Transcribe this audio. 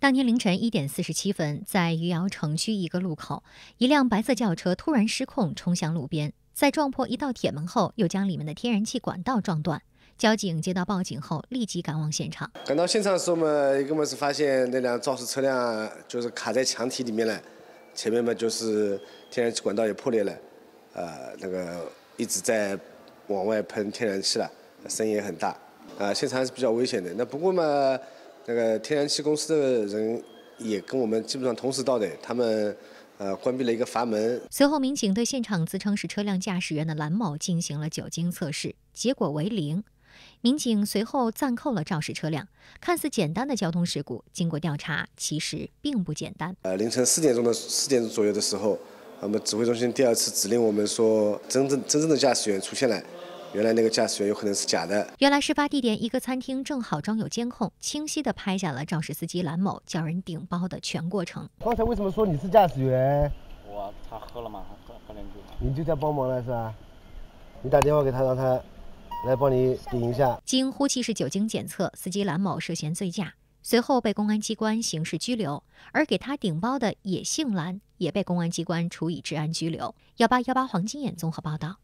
当天凌晨一点四十七分，在余姚城区一个路口，一辆白色轿车突然失控，冲向路边，在撞破一道铁门后，又将里面的天然气管道撞断。交警接到报警后，立即赶往现场。赶到现场的时候嘛，一个嘛是发现那辆肇事车辆就是卡在墙体里面了，前面嘛就是天然气管道也破裂了，呃，那个一直在往外喷天然气了，声音也很大，啊，现场还是比较危险的。那不过嘛。那个天然气公司的人也跟我们基本上同时到的，他们呃关闭了一个阀门。随后，民警对现场自称是车辆驾驶员的兰某进行了酒精测试，结果为零。民警随后暂扣了肇事车辆。看似简单的交通事故，经过调查，其实并不简单。呃，凌晨四点钟的四点左右的时候，那么指挥中心第二次指令我们说，真正真正的驾驶员出现了。原来那个驾驶员有可能是假的。原来事发地点一个餐厅正好装有监控，清晰地拍下了肇事司机蓝某叫人顶包的全过程。刚才为什么说你是驾驶员？我他喝了嘛，喝喝两酒。你就在帮忙了是吧？你打电话给他，让他来帮你顶一下。经呼气式酒精检测，司机蓝某涉嫌醉驾，随后被公安机关刑事拘留。而给他顶包的也姓蓝，也被公安机关处以治安拘留。幺八幺八黄金眼综合报道。